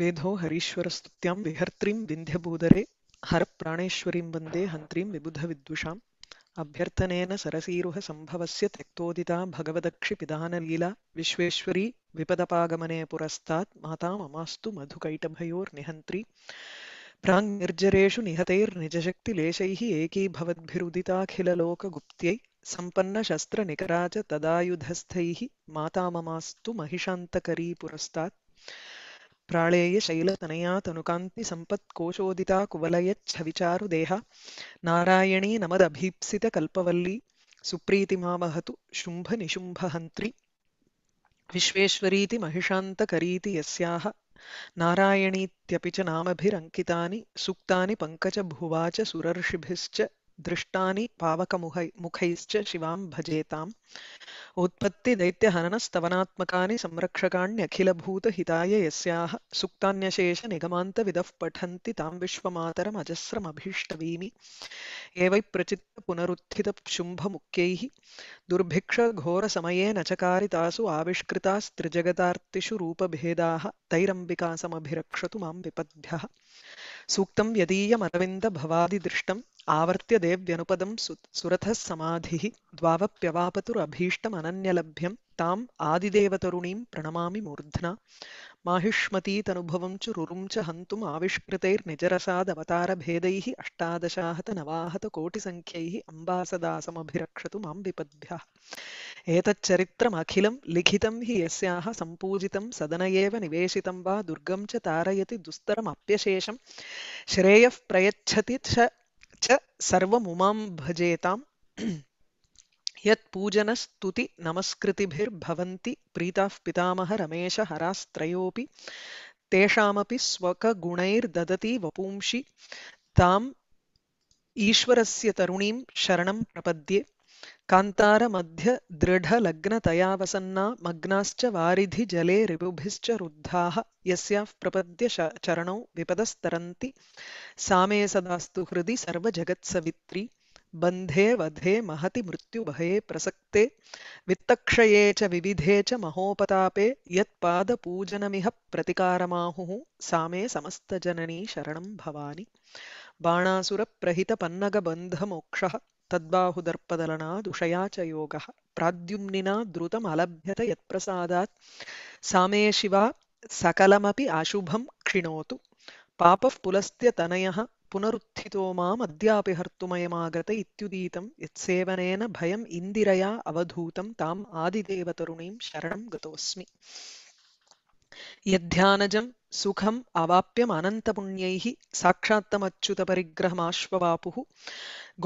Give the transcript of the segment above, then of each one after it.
वेधो स्तुत्यां विहर्त्रीं विन्ध्यभूदरे हरप्राणेश्वरीं वन्दे हन्त्रीं विबुधविद्विषाम् अभ्यर्थनेन सरसीरुह सम्भवस्य त्यक्तोदिता भगवदक्षिपिदानलीला विश्वेश्वरी विपदपागमने पुरस्तात् माता माताममास्तु मधुकैटभयोर्निहन्त्री प्राङ्निर्जरेषु निहतैर्निजशक्तिलेशैः एकीभवद्भिरुदिताखिललोकगुप्त्यै सम्पन्नशस्त्रनिकरा च तदायुधस्थैः ममास्तु महिषान्तकरी पुरस्तात् ప్రాళేయ శైలతనయా తనుకాంతి సంపత్కోశోదితా కువలయచ్చవిచారుదేహ నారాయణీ నమదభీప్సిత కల్పవల్లి సుప్రీతిమావహతు శుంభనిశుంభహంత్రి విశ్వేశ్వరీతి మహిషాంతకరీతి యస్యాః నారాయణీత్యపి చ నామభిరంకితాని సూక్తాని పంకజ భువాచ సురర్షిభిశ్చ दृष्टानि पावकमुहै मुखैश्च शिवां भजेताम् उत्पत्तिदैत्यहननस्तवनात्मकानि संरक्षकाण्यखिलभूतहिताय यस्याः सुक्तान्यशेषनिगमान्तविदः पठन्ति तां विश्वमातरमजस्रमभीष्टवीमि एवै प्रचित्तपुनरुत्थितशुम्भमुख्यैः दुर्भिक्षघोरसमये नचकारितासु आविष्कृतास्त्रिजगतार्तिषु रूपभेदाः तैरम्बिकासमभिरक्षतु मां विपद्भ्यः सूक्तं यदीयमरविन्दभवादिदृष्टं ఆవర్త్య దేవ్యనుపదం సురథ సమాధి ద్వావప్యవాపతురభీష్టమనన్యలభ్యం తాం ఆదిదేవతరుణీం ప్రణమామి మూర్ధ్న మాహిష్మతీతనుభవం చు రురుం చ హంతుం ఆవిష్కృతైర్నిజరసాదవతారభేदैः అష్టాదశాహత నవాహత కోటిసంఖ్యైः అంబాసదాసమభిరక్షతు మాం విపద్భ్యः ఏతచ్చరిత్రమఖిలం లిఖితం హి యస్యాः సంపూజితం సదన ఏవ నివేశితం వా దుర్గం చ తారయతి దుస్తరమప్యశేషం శ్రేయః ప్రయచ్చతి చ च सर्वमुमां भजेताम् यत्पूजनस्तुति नमस्कृतिभिर्भवन्ति प्रीताः पितामह रमेशहरास्त्रयोऽपि तेषामपि स्वकगुणैर्ददति वपुंषि ताम् ईश्वरस्य तरुणीं शरणं प्रपद्ये वसन्ना मग्नाश्च वारिधिजले रिपुभिश्च रुद्धाः यस्याः प्रपद्य श चरणौ विपदस्तरन्ति सामे सदास्तु हृदि सर्वजगत्सवित्री बन्धे वधे महति मृत्युभये प्रसक्ते वित्तक्षये च विविधे च महोपतापे यत्पादपूजनमिह प्रतिकारमाहुः सामे समस्तजननी शरणं भवानि बाणासुरप्रहितपन्नगबन्धमोक्षः तद्बाहुदर्पदलनादुषया च योगः प्राद्युम्निना द्रुतमलभ्यत यत्प्रसादात् सामे शिवा सकलमपि अशुभं क्षिणोतु पापः पुलस्त्यतनयः पुनरुत्थितो माम् अद्यापि हर्तुमयमागत इत्युदीतं यत्सेवनेन भयम् इन्दिरया अवधूतं ताम् आदिदेवतरुणीं शरणं गतोऽस्मि यद्ध्यानजं सुखम् अवाप्यमनन्तपुण्यैः साक्षात्तमच्युतपरिग्रहमाश्ववापुः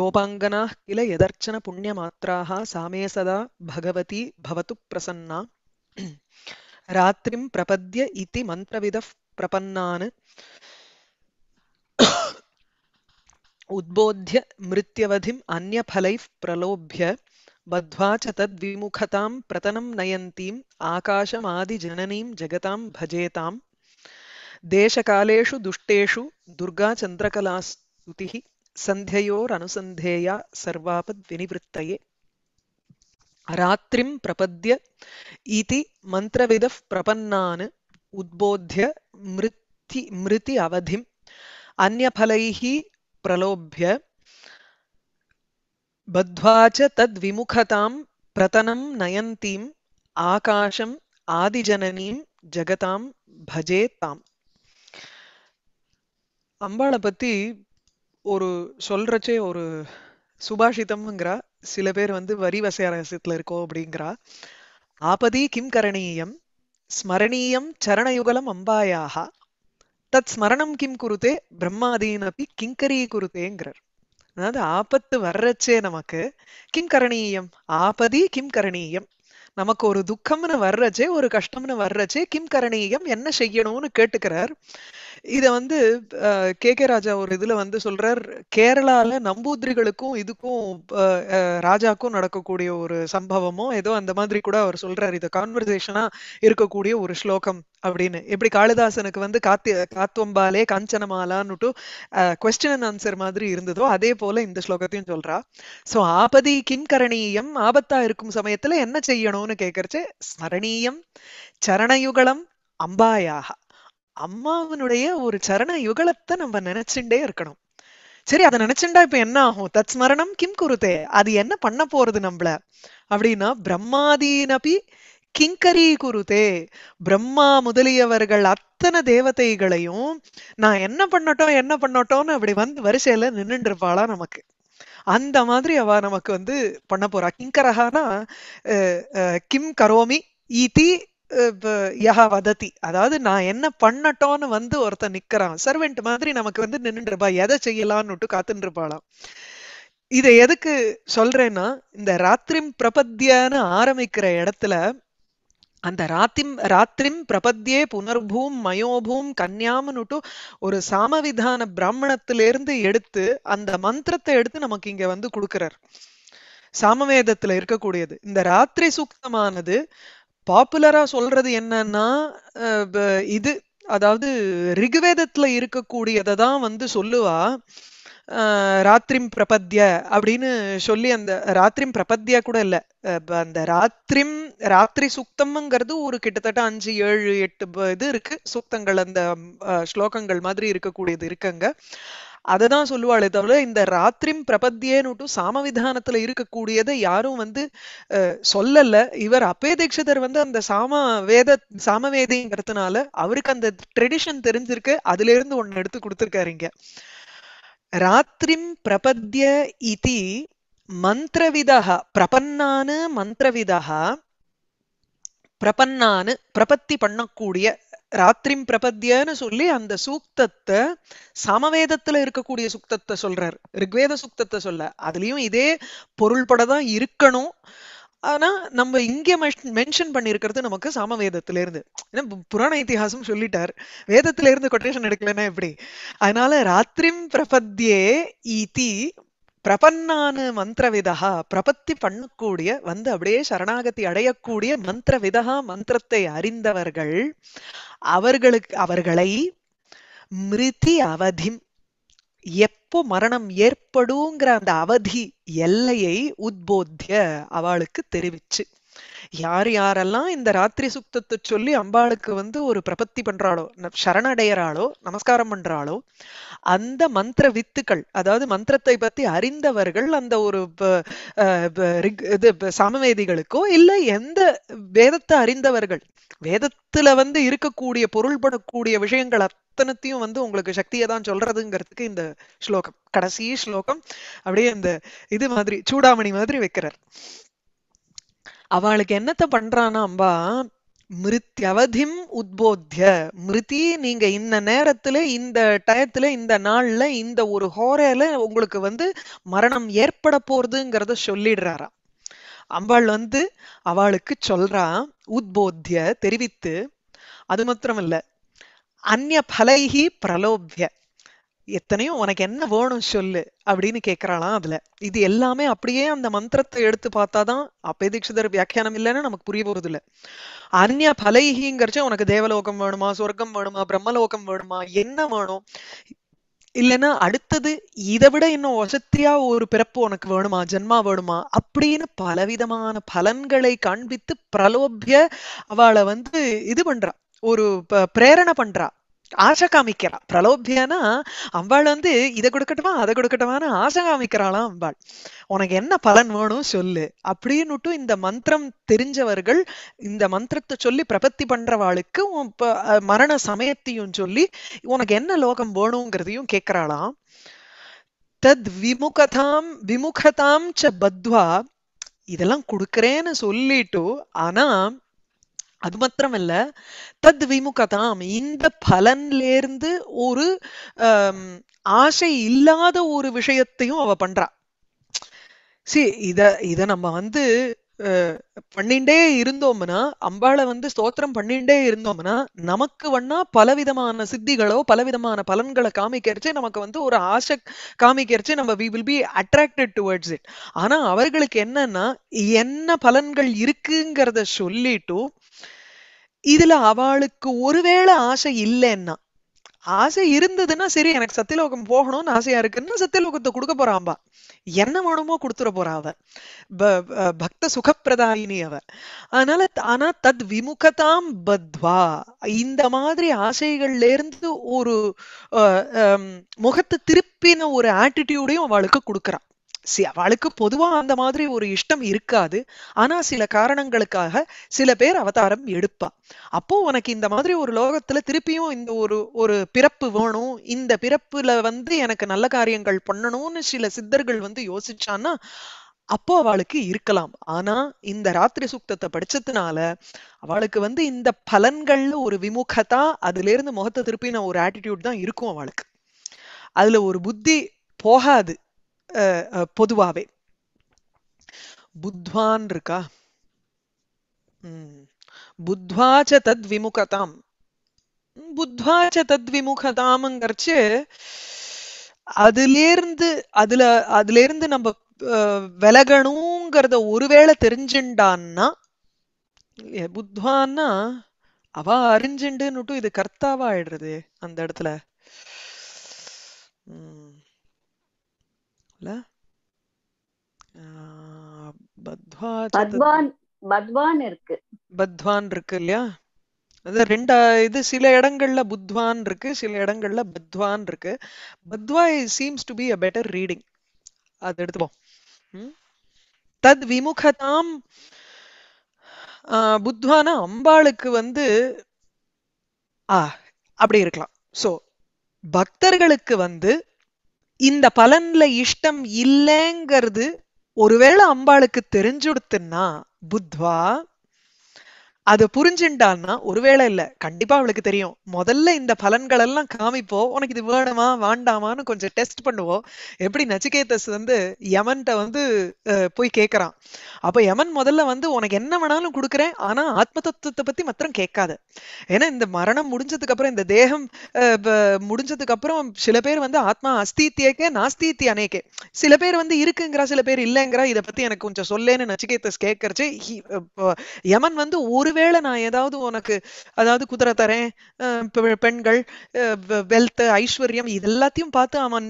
गोपाङ्गनाः किल यदर्चन पुण्यमात्राः सामे सदा भगवती भवतु प्रसन्ना रात्रिं प्रपद्य इति मन्त्रविदः प्रपन्नान् उद्बोध्य मृत्यवधिम् अन्यफलैः प्रलोभ्य बद्ध्वा च तद्विमुखतां प्रतनं नयन्तीम् आकाशमादिजननीं जगतां भजेताम् देशकालेषु दुष्टेषु दुर्गाचन्द्रकलास्तुतिः सन्ध्ययोरनुसन्धेया सर्वापद्विनिवृत्तये रात्रिं प्रपद्य इति मन्त्रविदः प्रपन्नान् उद्बोध्य मृति मृति अवधिम् अन्यफलैः प्रलोभ्य பத்வாச்ச தத் விமுகதாம் பிரதனம் நயந்தீம் ஆகாஷம் ஆதிஜனனீம் ஜகதாம் பஜே தாம் அம்பாளை பத்தி ஒரு சொல்றச்சே ஒரு சுபாஷிதம்ங்கிறா சில பேர் வந்து வரி வசைய இருக்கோம் அப்படிங்கிறா ஆபதி கிம் கரணீயம் ஸ்மரணீயம் சரணயுகலம் அம்பாயாக தத் ஸ்மரணம் கிம் குருத்தே அப்படி கிங்கரீ குருத்தேங்கிறார் அதாவது ஆபத்து வர்றச்சே நமக்கு கிம் கரணீயம் ஆபதி கிம் கரணீயம் நமக்கு ஒரு துக்கம்னு வர்றச்சே ஒரு கஷ்டம்னு வர்றச்சே கிம் கரணீயம் என்ன செய்யணும்னு கேட்டுக்கிறார் இத வந்து கே கே ராஜா ஒரு இதுல வந்து சொல்றார் கேரளால நம்பூதிரிகளுக்கும் இதுக்கும் ராஜாக்கும் நடக்கக்கூடிய ஒரு சம்பவமோ ஏதோ அந்த மாதிரி கூட அவர் சொல்றாரு இத கான்வர்சேஷனா இருக்கக்கூடிய ஒரு ஸ்லோகம் அப்படின்னு எப்படி காளிதாசனுக்கு வந்து காத்தி காத்தொம்பாலே காஞ்சனமாலான்னு கொஸ்டின் அண்ட் ஆன்சர் மாதிரி இருந்ததோ அதே போல இந்த ஸ்லோகத்தையும் சொல்றா ஸோ ஆபதி கிம் கரணீயம் ஆபத்தா இருக்கும் சமயத்துல என்ன செய்யணும்னு கேட்கறச்சு ஸ்மரணீயம் சரணயுகலம் அம்பாயாக அம்மாவனுடைய ஒரு சரண யுகலத்தை நம்ம நினைச்சுட்டே இருக்கணும் சரி அதை நினைச்சுண்டா இப்ப என்ன ஆகும் தத் ஸ்மரணம் கிம் குருத்தே அது என்ன பண்ண போறது நம்மள அப்படின்னா பிரம்மாதீனபி கிங்கரி குருதே பிரம்மா முதலியவர்கள் அத்தனை தேவதைகளையும் நான் என்ன பண்ணட்டோம் என்ன பண்ணட்டோம்னு அப்படி வந்து வரிசையில நின்றுட்டு இருப்பாளா நமக்கு அந்த மாதிரி அவ நமக்கு வந்து பண்ண போறா கிங்கரஹானா கிம் கரோமி ஈதி யஹா வதத்தி அதாவது நான் என்ன பண்ணட்டோம்னு வந்து ஒருத்தன் நிக்கிறான் சர்வெண்ட் மாதிரி நமக்கு வந்து நின்றுட்டு இருப்பா எதை விட்டு காத்துட்டு இருப்பாளாம் இதை எதுக்கு சொல்றேன்னா இந்த ராத்திரி பிரபத்தியான்னு ஆரம்பிக்கிற இடத்துல அந்த ராத்திம் ராத்திரிம் பிரபத்தியே புனர்பூம் மயோபூம் கன்யாம்னுட்டு ஒரு சாமவிதான பிராமணத்திலிருந்து எடுத்து அந்த மந்திரத்தை எடுத்து நமக்கு இங்க வந்து கொடுக்கிறார் சாமவேதத்துல இருக்கக்கூடியது இந்த ராத்திரி சூக்தமானது பாப்புலரா சொல்றது என்னன்னா இது அதாவது ரிகுவேதத்துல இருக்கக்கூடியதான் வந்து சொல்லுவா ராத்திரிம் பிரபத்ய அப்படின்னு சொல்லி அந்த ராத்திரிம் பிரபத்யா கூட இல்ல அந்த ராத்திரிம் ராத்திரி சுக்தம்ங்கிறது ஒரு கிட்டத்தட்ட அஞ்சு ஏழு எட்டு இது இருக்கு சுக்தங்கள் அந்த ஸ்லோகங்கள் மாதிரி இருக்கக்கூடியது இருக்குங்க அததான் சொல்லுவாளே தவிர இந்த ராத்திரிம் சாம சாமவிதானத்துல இருக்கக்கூடியதை யாரும் வந்து சொல்லல இவர் அப்பே தீட்சிதர் வந்து அந்த சாம வேத சாமவேதிங்கிறதுனால அவருக்கு அந்த ட்ரெடிஷன் தெரிஞ்சிருக்கு அதுல இருந்து ஒன்னு எடுத்து கொடுத்துருக்காருங்க ராத்திரிம் பிரபத்ய இதி மந்திரவிதः பிரபன்னான்னு மந்திரவிதः பிரபன்னான்னு பிரபத்தி பண்ணக்கூடிய ராத்திரிம் பிரபத்யன்னு சொல்லி அந்த சூக்தத்தை சமவேதத்துல இருக்கக்கூடிய சுக்தத்தை சொல்றார் ரிக்வேத சுக்தத்தை சொல்ல அதுலயும் இதே பொருள்பட தான் இருக்கணும் ஆனா நம்ம இங்க மென்ஷன் பண்ணிருக்கிறது நமக்கு சாம வேதத்துல இருந்து ஏன்னா புராண இத்திஹாசம் சொல்லிட்டார் வேதத்தில இருந்து கொட்டேஷன் எடுக்கலன்னா எப்படி அதனால ராத்திரிம் பிரபத்யே ஈதி மந்திர விதா பிரபத்தி பண்ணக்கூடிய வந்து அப்படியே சரணாகதி அடையக்கூடிய விதகா மந்திரத்தை அறிந்தவர்கள் அவர்களுக்கு அவர்களை மிருதி அவதிம் எப்போ மரணம் ஏற்படுங்கிற அந்த அவதி எல்லையை உத்போத்திய அவளுக்கு தெரிவிச்சு யார் யாரெல்லாம் இந்த ராத்திரி சுத்தத்தை சொல்லி அம்பாளுக்கு வந்து ஒரு பிரபத்தி பண்றாளோ சரணடையறாளோ நமஸ்காரம் பண்றாளோ அந்த மந்திர வித்துக்கள் அதாவது மந்திரத்தை பத்தி அறிந்தவர்கள் அந்த ஒரு இது சமவேதிகளுக்கோ இல்லை எந்த வேதத்தை அறிந்தவர்கள் வேதத்துல வந்து இருக்கக்கூடிய பொருள்படக்கூடிய விஷயங்கள் அத்தனத்தையும் வந்து உங்களுக்கு சக்தியை தான் சொல்றதுங்கிறதுக்கு இந்த ஸ்லோகம் கடைசி ஸ்லோகம் அப்படியே அந்த இது மாதிரி சூடாமணி மாதிரி வைக்கிறார் அவளுக்கு என்னத்தை பண்றானா அம்பா மிருத்தியவதிம் உத்போத்திய மிருதி நீங்க இந்த நேரத்துல இந்த டயத்துல இந்த நாள்ல இந்த ஒரு ஹோரையில உங்களுக்கு வந்து மரணம் ஏற்பட போறதுங்கிறத சொல்லிடுறாரா அம்பாள் வந்து அவளுக்கு சொல்றா உத்போத்திய தெரிவித்து அது மாத்திரம் இல்ல அந்நிய பலைகி பிரலோபிய எத்தனையும் உனக்கு என்ன வேணும் சொல்லு அப்படின்னு கேக்குறாளாம் அதுல இது எல்லாமே அப்படியே அந்த மந்திரத்தை எடுத்து பார்த்தாதான் தீட்சிதர் வியாக்கியானம் இல்லைன்னு நமக்கு புரிய போறது இல்ல அந்நிய பலைஹிங்கிறச்சு உனக்கு தேவலோகம் வேணுமா சொர்க்கம் வேணுமா பிரம்மலோகம் வேணுமா என்ன வேணும் இல்லைன்னா அடுத்தது இதை விட இன்னும் வசத்தியா ஒரு பிறப்பு உனக்கு வேணுமா ஜென்மா வேணுமா அப்படின்னு பலவிதமான பலன்களை காண்பித்து பிரலோபிய அவளை வந்து இது பண்றா ஒரு பிரேரணை பண்றா ஆசை காமிக்கிறா பிரலோபியனா அம்பாள் வந்து இதை கொடுக்கட்டுமா அதை கொடுக்கட்டுமான்னு ஆசை காமிக்கிறாளாம் அம்பாள் உனக்கு என்ன பலன் வேணும் சொல்லு அப்படின்னுட்டு இந்த மந்திரம் தெரிஞ்சவர்கள் இந்த மந்திரத்தை சொல்லி பிரபத்தி பண்றவாளுக்கு மரண சமயத்தையும் சொல்லி உனக்கு என்ன லோகம் வேணுங்கிறதையும் கேட்கிறாளாம் தத் விமுகதாம் விமுகதாம் ச பத்வா இதெல்லாம் கொடுக்கறேன்னு சொல்லிட்டு ஆனா அது மாத்திரமல்ல தத் விமுகதாம் இந்த பலன்லேருந்து ஒரு ஆசை இல்லாத ஒரு விஷயத்தையும் அவ பண்றா சி இத இத நம்ம வந்து பண்ணிண்டே இருந்தோம்னா அம்பாளை வந்து ஸ்தோத்திரம் பண்ணிண்டே இருந்தோம்னா நமக்கு வண்ணா பலவிதமான சித்திகளோ பலவிதமான பலன்களை காமிக்கிறச்சு நமக்கு வந்து ஒரு ஆசை காமிக்கிறச்சு நம்ம we will be attracted towards it ஆனா அவர்களுக்கு என்னன்னா என்ன பலன்கள் இருக்குங்கிறத சொல்லிட்டு இதுல அவளுக்கு ஒருவேளை ஆசை இல்லைன்னா ஆசை இருந்ததுன்னா சரி எனக்கு சத்தியலோகம் போகணும்னு ஆசையா இருக்குன்னா சத்தியலோகத்தை கொடுக்க போறாம்பா என்ன வேணுமோ கொடுத்துட போறா அவ பக்த சுகப்பிரதாயினி அவ அதனால ஆனா தத் விமுகதாம் பத்வா இந்த மாதிரி ஆசைகள்ல இருந்து ஒரு முகத்தை திருப்பின ஒரு ஆட்டிடியூடையும் அவளுக்கு கொடுக்குறான் சி அவளுக்கு பொதுவா அந்த மாதிரி ஒரு இஷ்டம் இருக்காது ஆனா சில காரணங்களுக்காக சில பேர் அவதாரம் எடுப்பா அப்போ உனக்கு இந்த மாதிரி ஒரு லோகத்துல திருப்பியும் இந்த ஒரு ஒரு பிறப்பு வேணும் இந்த பிறப்புல வந்து எனக்கு நல்ல காரியங்கள் பண்ணணும்னு சில சித்தர்கள் வந்து யோசிச்சான்னா அப்போ அவளுக்கு இருக்கலாம் ஆனா இந்த ராத்திரி சுக்தத்தை படிச்சதுனால அவளுக்கு வந்து இந்த பலன்கள்ல ஒரு விமுகத்தா அதுல இருந்து முகத்தை திருப்பி நான் ஒரு ஆட்டிடியூட் தான் இருக்கும் அவளுக்கு அதுல ஒரு புத்தி போகாது பொதுவாகவே புத்வான் இருக்கா புத்வாச்ச தத் விமுகதாம் புத்வாச்ச தத் விமுகதாம்ங்கிறச்சு அதுலேருந்து அதுல அதுலேருந்து நம்ம விலகணுங்கிறத ஒருவேளை தெரிஞ்சுண்டான்னா புத்வான்னா அவ அறிஞ்சுண்டுன்னுட்டும் இது கர்த்தாவா ஆயிடுறது அந்த இடத்துல உம் இருக்கு பத்வான் இருக்கு இல்லையா அது இது சில இடங்கள்ல புத்வான் இருக்கு சில இடங்கள்ல பத்வான் இருக்கு பத்வா seems to be a better reading அது எடுத்துப்போம் தத் விமுகதாம் புத்வானா அம்பாளுக்கு வந்து ஆ அப்படி இருக்கலாம் சோ பக்தர்களுக்கு வந்து இந்த பலன்ல இஷ்டம் இல்லைங்கிறது ஒருவேளை அம்பாளுக்கு தெரிஞ்சுடுத்துன்னா புத்வா அதை புரிஞ்சுட்டான்னா ஒருவேளை இல்ல கண்டிப்பா அவளுக்கு தெரியும் முதல்ல இந்த பலன்கள் எல்லாம் காமிப்போம் உனக்கு இது வேணுமா வேண்டாமான்னு கொஞ்சம் டெஸ்ட் பண்ணுவோம் எப்படி நச்சிகேதஸ் வந்து யமன்கிட்ட வந்து போய் கேக்குறான் அப்ப யமன் முதல்ல வந்து உனக்கு என்ன வேணாலும் கொடுக்குறேன் ஆனா ஆத்ம தத்துவத்தை பத்தி மாத்திரம் கேட்காத ஏன்னா இந்த மரணம் முடிஞ்சதுக்கு அப்புறம் இந்த தேகம் முடிஞ்சதுக்கு அப்புறம் சில பேர் வந்து ஆத்மா அஸ்தித்தியக்கே நாஸ்தித்தி அநேக்கே சில பேர் வந்து இருக்குங்கிறா சில பேர் இல்லைங்கிறா இதை பத்தி எனக்கு கொஞ்சம் சொல்லேன்னு நச்சிகேதஸ் கேட்கறச்சு யமன் வந்து ஒரு ஒருவேளை நான் ஏதாவது உனக்கு அதாவது குதிரை தரேன் பெண்கள் வெல்த் ஐஸ்வர்யம் இது எல்லாத்தையும் பார்த்து அவன்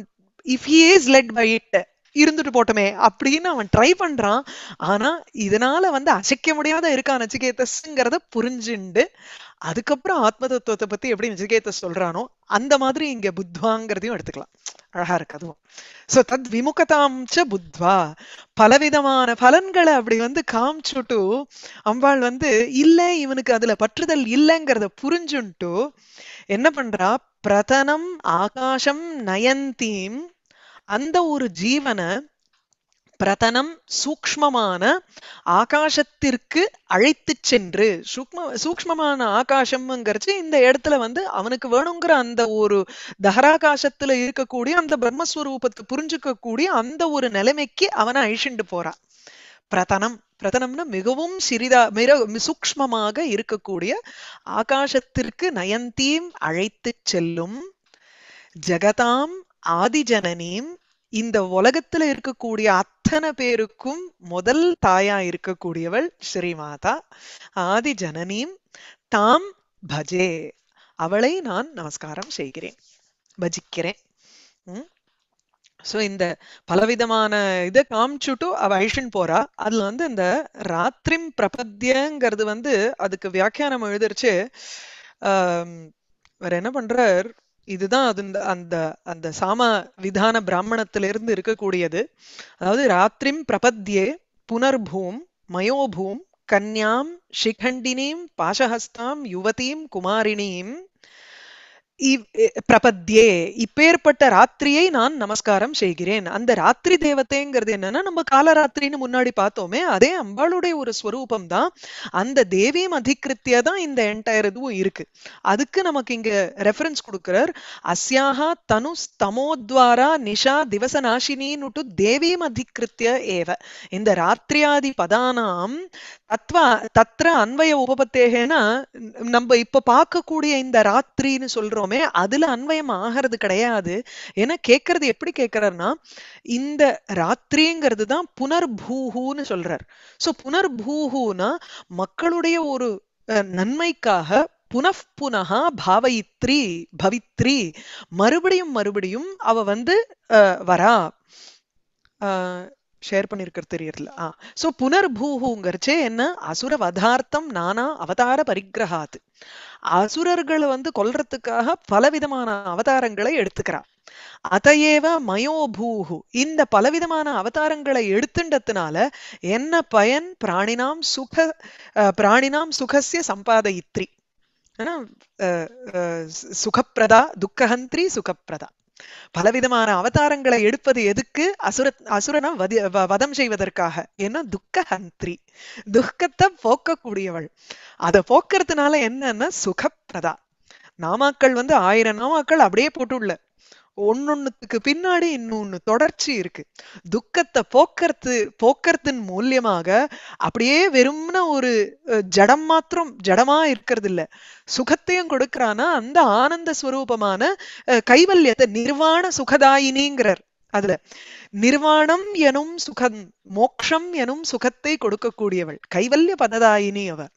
if he is let by it இருந்துட்டு போட்டோமே அப்படின்னு அவன் ட்ரை பண்றான் ஆனா இதனால வந்து அசைக்க முடியாத இருக்கான் நச்சிகேதஸ்ங்கிறத புரிஞ்சுண்டு அதுக்கப்புறம் ஆத்ம தத்துவத்தை பத்தி எப்படி நச்சிகேதஸ் சொல்றானோ அந்த மாதிரி இங்க புத்வாங்கிறதையும் எடுத்துக்கலாம் அழகா இருக்கு அதுவும் சோ தத் விமுகதாம் புத்வா பலவிதமான பலன்களை அப்படி வந்து காமிச்சுட்டு அம்பாள் வந்து இல்லை இவனுக்கு அதுல பற்றுதல் இல்லைங்கிறத புரிஞ்சுன்ட்டு என்ன பண்றா பிரதனம் ஆகாசம் நயந்தீம் அந்த ஒரு ஜீவனை பிரதனம் சூக்மமான ஆகாசத்திற்கு அழைத்து சென்று சூக்ம சூக்மமான ஆகாசம்ங்கிறச்சு இந்த இடத்துல வந்து அவனுக்கு வேணுங்கிற அந்த ஒரு தகராகாசத்துல இருக்கக்கூடிய அந்த பிரம்மஸ்வரூபத்தை புரிஞ்சுக்கக்கூடிய அந்த ஒரு நிலைமைக்கு அவனை அழிச்சுண்டு போறான் பிரதனம் பிரதனம்னா மிகவும் சிறிதா மிக சூக்மமாக இருக்கக்கூடிய ஆகாசத்திற்கு நயந்தீம் அழைத்து செல்லும் ஜெகதாம் ஆதிஜனனியும் இந்த உலகத்துல இருக்கக்கூடிய அத்தனை பேருக்கும் முதல் தாயா இருக்கக்கூடியவள் ஸ்ரீமாதா ஆதி ஜனனியும் தாம் பஜே அவளை நான் நமஸ்காரம் செய்கிறேன் பஜிக்கிறேன் சோ இந்த பலவிதமான இதை காமிச்சுட்டு அவ ஐஷன் போறா அதுல வந்து இந்த ராத்திரிம் பிரபத்தியங்கிறது வந்து அதுக்கு வியாக்கியானம் எழுதிருச்சு வேற என்ன பண்றார் இதுதான் அது அந்த அந்த சாம விதான பிராமணத்திலிருந்து இருக்கக்கூடியது அதாவது ராத்திரிம் பிரபத்யே புனர்பூம் மயோபூம் கன்யாம் ஷிகண்டினீம் பாஷஹஸ்தாம் யுவதீம் குமாரிணீம் பிரபத்தியே இப்பேற்பட்ட ராத்திரியை நான் நமஸ்காரம் செய்கிறேன் அந்த ராத்திரி தேவத்தைங்கிறது என்னன்னா நம்ம காலராத்திரின்னு முன்னாடி பார்த்தோமே அதே அம்பாளுடைய ஒரு ஸ்வரூபம் தான் அந்த தேவியும் அதிகிருத்திய தான் இந்த என்டையர் இதுவும் இருக்கு அதுக்கு நமக்கு இங்க ரெஃபரன்ஸ் கொடுக்கிறார் அஸ்யாகா தனு ஸ்தமோத்வாரா நிஷா திவச நாசினின்னுட்டு தேவியும் அதிகிருத்திய ஏவ இந்த ராத்திரியாதி பதானாம் அத்வா தத்ர அன்வய உபபத்தேகனா நம்ம இப்ப பார்க்கக்கூடிய இந்த ராத்திரின்னு சொல்றோமே அதுல அன்வயம் ஆகிறது கிடையாது ஏன்னா கேட்கறது எப்படி கேட்கிறாருன்னா இந்த ராத்திரிங்கிறது தான் புனர்பூஹூன்னு சொல்றார் சோ புனர்பூஹூனா மக்களுடைய ஒரு நன்மைக்காக புனப்புனகா பாவயித்ரி பவித்ரி மறுபடியும் மறுபடியும் அவ வந்து வரா ஷேர் பண்ணியிருக்கிறது தெரியல ஆ ஸோ புனர்பூஹுங்கிறச்சே என்ன அசுர வதார்த்தம் நானா அவதார பரிகிரகாது அசுரர்களை வந்து கொல்றதுக்காக பலவிதமான அவதாரங்களை எடுத்துக்கிறார் அதையேவ மயோபூஹு இந்த பலவிதமான அவதாரங்களை எடுத்துண்டதுனால என்ன பயன் பிராணினாம் சுக பிராணினாம் சுகசிய சம்பாதயித்ரி சுகப்பிரதா துக்கஹந்திரி சுகப்பிரதா பலவிதமான அவதாரங்களை எடுப்பது எதுக்கு அசுர அசுரனம் வதம் செய்வதற்காக ஏன்னா துக்க ஹந்திரி துக்கத்தை போக்கக்கூடியவள் அதை போக்குறதுனால என்னன்னா சுகப்பிரதா நாமாக்கள் வந்து ஆயிரம் நாமாக்கள் அப்படியே போட்டுள்ள ஒன்னொன்னுத்துக்கு பின்னாடி இன்னொன்னு தொடர்ச்சி இருக்கு துக்கத்தை போக்கறது போக்கறதன் மூலியமாக அப்படியே வெறும்னா ஒரு ஜடம் மாத்திரம் ஜடமா இருக்கிறது இல்ல சுகத்தையும் கொடுக்கறானா அந்த ஆனந்த ஸ்வரூபமான கைவல்யத்தை நிர்வாண சுகதாயினிங்கிறார் அதுல நிர்வாணம் எனும் சுகம் மோக்ஷம் எனும் சுகத்தை கொடுக்கக்கூடியவள் கைவல்ய பததாயினி அவர்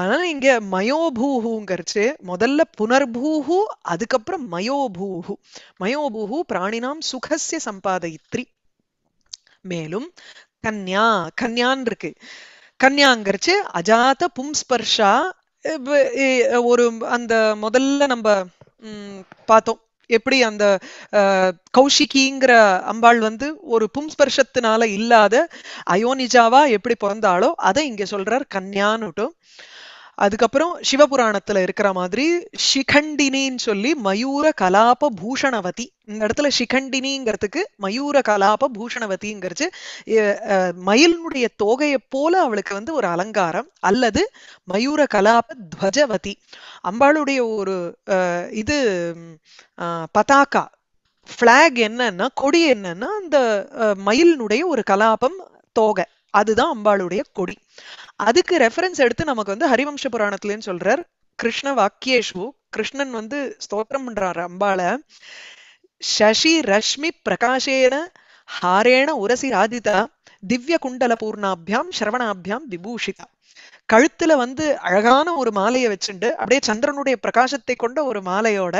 ஆனால் இங்க மயோபூஹுங்கிறச்சு முதல்ல புனர்பூஹு அதுக்கப்புறம் மயோபூஹு மயோபூஹு பிராணினாம் சுகசிய சம்பாதயித்ரி மேலும் கன்யா கன்யான் இருக்கு கன்யாங்கிறச்சு அஜாத பும்ஸ்பர்ஷா ஒரு அந்த முதல்ல நம்ம பார்த்தோம் எப்படி அந்த கௌஷிகிங்கிற அம்பாள் வந்து ஒரு பும்ஸ்பர்ஷத்தினால இல்லாத அயோனிஜாவா எப்படி பிறந்தாலோ அதை இங்க சொல்றார் கன்யான்னுட்டும் அதுக்கப்புறம் சிவபுராணத்துல இருக்கிற மாதிரி சிகண்டினின்னு சொல்லி மயூர கலாப பூஷணவதி இந்த இடத்துல சிகண்டினிங்கிறதுக்கு மயூர கலாப பூஷணவதிங்கிறது மயிலினுடைய தோகையை போல அவளுக்கு வந்து ஒரு அலங்காரம் அல்லது மயூர கலாப துவஜவதி அம்பாளுடைய ஒரு இது பதாக்கா பிளாக் என்னன்னா கொடி என்னன்னா அந்த மயிலினுடைய ஒரு கலாபம் தோகை அதுதான் அம்பாளுடைய கொடி அதுக்கு ரெஃபரன்ஸ் எடுத்து நமக்கு வந்து ஹரிவம்ச புராணத்துலன்னு சொல்றார் கிருஷ்ண வாக்கியேஷு கிருஷ்ணன் வந்து ஸ்தோத்திரம் பண்றார் அம்பால சசி ரஷ்மி பிரகாஷேன ஹாரேண உரசி ராதிதா திவ்ய குண்டல பூர்ணாபியாம் சரவணாபியாம் விபூஷிதா கழுத்துல வந்து அழகான ஒரு மாலையை வச்சுண்டு அப்படியே சந்திரனுடைய பிரகாசத்தை கொண்ட ஒரு மாலையோட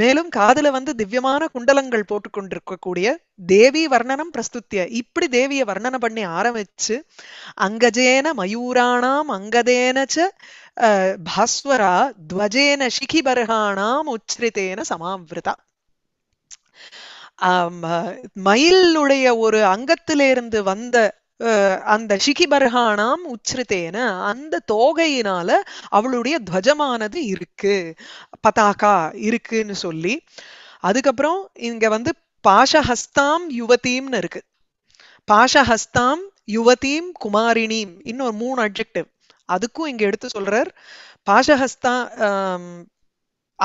மேலும் காதுல வந்து திவ்யமான குண்டலங்கள் போட்டுக்கொண்டிருக்கக்கூடிய தேவி வர்ணனம் பிரஸ்துத்திய இப்படி தேவிய வர்ணனை பண்ணி ஆரம்பிச்சு அங்கஜேன மயூராணாம் அங்கதேனச்ச பாஸ்வரா துவஜேன சிகிபர்ஹானாம் உச்சரித்தேன சமாவிரதா மயிலுடைய ஒரு அங்கத்திலிருந்து வந்த அந்த ஷிகிபர்ஹானாம் உச்சிருத்தேன அந்த தோகையினால அவளுடைய துவஜமானது இருக்கு பதாகா இருக்குன்னு சொல்லி அதுக்கப்புறம் இங்க வந்து பாஷஹஸ்தாம் யுவதீம்னு இருக்கு பாஷஹஸ்தாம் யுவதீம் குமாரினீம் இன்னொரு மூணு அப்ஜெக்டிவ் அதுக்கும் இங்க எடுத்து சொல்றார் பாஷஹஸ்தா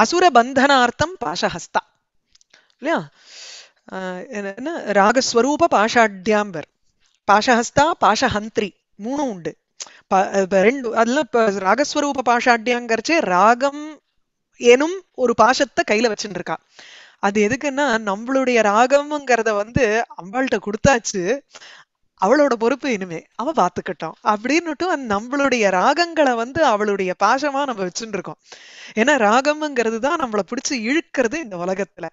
அசுர பந்தனார்த்தம் பாஷஹஸ்தா இல்லையா என்ன ராகஸ்வரூப பாஷாட்யாம்பர் பாஷஹஸ்தா பாஷஹந்திரி மூணும் உண்டு ரெண்டு அதுல ராகஸ்வரூப பாஷாட்டியாங்கிறச்சே ராகம் எனும் ஒரு பாஷத்தை கையில வச்சுட்டு இருக்கா அது எதுக்குன்னா நம்மளுடைய ராகம்ங்கிறத வந்து அம்பாள்கிட்ட கொடுத்தாச்சு அவளோட பொறுப்பு இனிமே அவ பாத்துக்கிட்டோம் அப்படின்னுட்டும் நம்மளுடைய ராகங்களை வந்து அவளுடைய பாசமா நம்ம வச்சுட்டு இருக்கோம் ஏன்னா ராகம்ங்கிறது தான் நம்மளை பிடிச்சி இழுக்கிறது இந்த உலகத்துல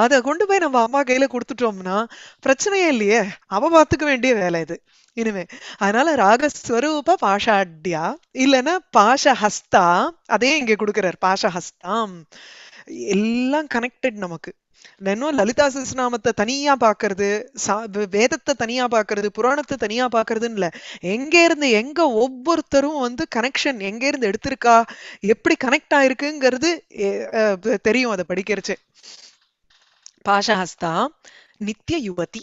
அதை கொண்டு போய் நம்ம அம்மா கையில கொடுத்துட்டோம்னா பிரச்சனையே இல்லையே அவ பாத்துக்க வேண்டிய வேலை இது இனிமே அதனால ராகஸ்வரூப பாஷாட்யா இல்லைன்னா பாஷஹஸ்தா அதே இங்க கொடுக்கிறார் பாஷஹஸ்தாம் எல்லாம் கனெக்டட் நமக்கு இன்னும் லலிதா சஸ்நாமத்தை தனியா பாக்குறது வேதத்தை தனியா பாக்குறது புராணத்தை தனியா பாக்குறதுன்னு இல்ல எங்க இருந்து எங்க ஒவ்வொருத்தரும் வந்து கனெக்ஷன் எங்க இருந்து எடுத்திருக்கா எப்படி கனெக்ட் ஆயிருக்குங்கிறது தெரியும் அதை படிக்கிறச்சு பாஷஹஸ்தா நித்திய யுவதி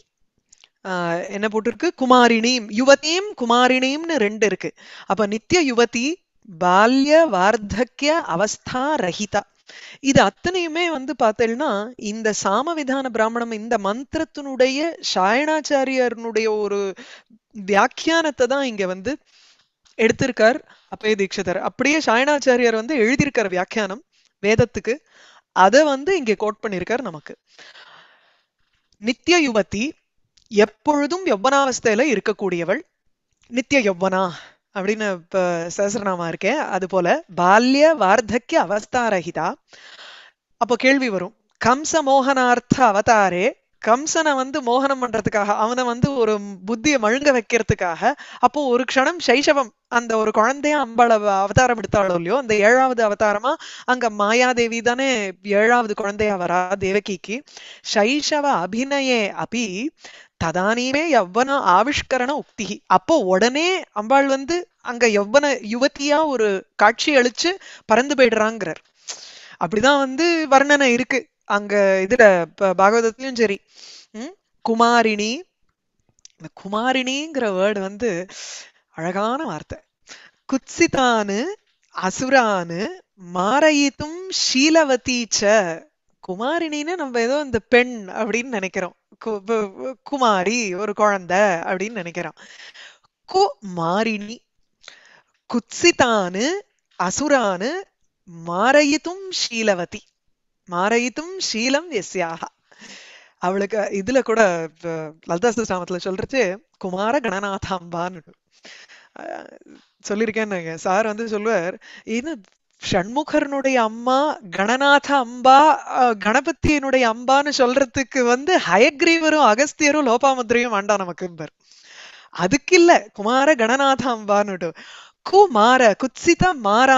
என்ன போட்டிருக்கு குமாரிணியும் யுவதியும் குமாரிணியும்னு ரெண்டு இருக்கு அப்ப நித்திய யுவதி பால்ய வார்த்தக்கிய அவஸ்தா ரஹிதா இது அத்தனையுமே வந்து பார்த்தேன்னா இந்த சாமவிதான பிராமணம் இந்த மந்திரத்தினுடைய சாயணாச்சாரியனுடைய ஒரு வியாக்கியானத்தை தான் இங்க வந்து எடுத்திருக்கார் அப்பய தீட்சிதர் அப்படியே சாயணாச்சாரியர் வந்து எழுதியிருக்கார் வியாக்கியானம் வேதத்துக்கு அதை வந்து இங்க கோட் பண்ணியிருக்கார் நமக்கு நித்திய யுவதி எப்பொழுதும் யௌவனாவஸ்தையில இருக்கக்கூடியவள் நித்திய யௌவனா அப்படின்னு இப்போ இருக்கேன் அது போல பால்ய வார்த்தக்கிய அவஸ்தாரஹிதா அப்போ கேள்வி வரும் கம்ச மோகனார்த்த அவதாரே கம்சனை வந்து மோகனம் பண்றதுக்காக அவனை வந்து ஒரு புத்தியை மழுங்க வைக்கிறதுக்காக அப்போ ஒரு க்ஷணம் சைஷவம் அந்த ஒரு குழந்தைய அம்பள அவதாரம் எடுத்தாலும் இல்லையோ அந்த ஏழாவது அவதாரமா அங்க மாயாதேவி தானே ஏழாவது குழந்தையா வரா தேவகிக்கு சைஷவ அபிநயே அபி ததானீமே எவ்வன ஆவிஷ்கரண உக்தி அப்போ உடனே அம்பாள் வந்து அங்க எவ்வன யுவத்தியா ஒரு காட்சி அழிச்சு பறந்து போயிடுறாங்கிறார் அப்படிதான் வந்து வர்ணனை இருக்கு அங்க இதுல பாகவதத்திலயும் சரி குமாரிணி இந்த குமாரிணிங்கிற வேர்டு வந்து அழகான வார்த்தை குத்சிதானு அசுரானு மாரயித்தும் ஷீலவதீச்ச குமாரிணின்னு நம்ம ஏதோ இந்த பெண் அப்படின்னு நினைக்கிறோம் குமாரி ஒரு குழந்தை அப்படின்னு நினைக்கிறான் குமாரினி குத்சிதானு அசுரானு மாரயித்தும் ஷீலவதி மாரயித்தும் ஷீலம் எஸ்யாகா அவளுக்கு இதுல கூட லலிதா சுஸ்ராமத்துல சொல்றச்சு குமார கணநாதாம்பான்னு சொல்லியிருக்கேன்னு சார் வந்து சொல்லுவார் இது சண்முகர்னுடைய அம்மா கணநாத அம்பா கணபதியனுடைய அம்பான்னு சொல்றதுக்கு வந்து ஹயக்ரீவரும் அகஸ்தியரும் லோபாமுத்திரையும் வேண்டாம் நமக்கு அதுக்கு இல்ல குமார கணநாத அம்பான்னு குமார குச்சித மாறா